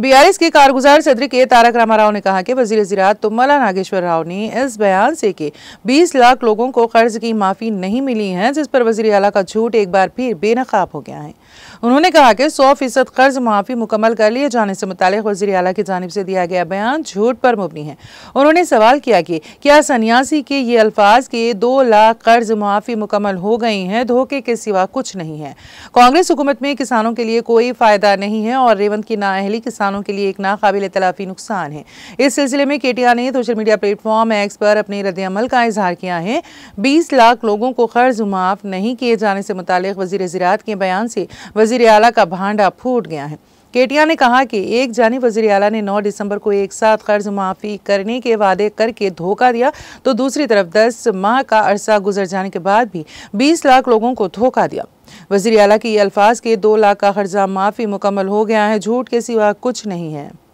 BRS के कारगुजार सदर के तारक रामाराव ने कहा कि वजीर ज़रात तुम्बला नागेश्वर राव ने इस बयान से कि 20 लाख लोगों को कर्ज की माफ़ी नहीं मिली है जिस पर वजी अला का झूठ एक बार फिर बेनकाब हो गया है उन्होंने कहा कि सौ फीसद कर्ज माफ़ी मुकम्मल कर लिए जाने से मुतल वजी अला की जानब से दिया गया बयान झूठ पर मुबनी है उन्होंने सवाल किया कि क्या सन्यासी के ये अल्फाज के दो लाख कर्ज माफ़ी मुकम्मल हो गई हैं धोखे के सिवा कुछ नहीं है कांग्रेस हुकूमत में किसानों के लिए कोई फ़ायदा नहीं है और रेवंत की नाअहली किसान किसानों के लिए एक नाकबिल तलाफी नुकसान है इस सिलसिले में के ने सोशल मीडिया प्लेटफॉर्म एक्स पर अपने रद्दमल का इजहार किया है बीस लाख लोगों को कर्ज माफ नहीं किए जाने से मुतल वजी ज़रात के बयान से वजी अला का भांडा फूट गया है केटिया ने कहा कि एक जानी वजीर अला ने 9 दिसंबर को एक साथ कर्ज माफ़ी करने के वादे करके धोखा दिया तो दूसरी तरफ 10 माह का अरसा गुजर जाने के बाद भी 20 लाख लोगों को धोखा दिया वजीर अला के ये अल्फाज के दो लाख का कर्जा माफ़ी मुकम्मल हो गया है झूठ के सिवा कुछ नहीं है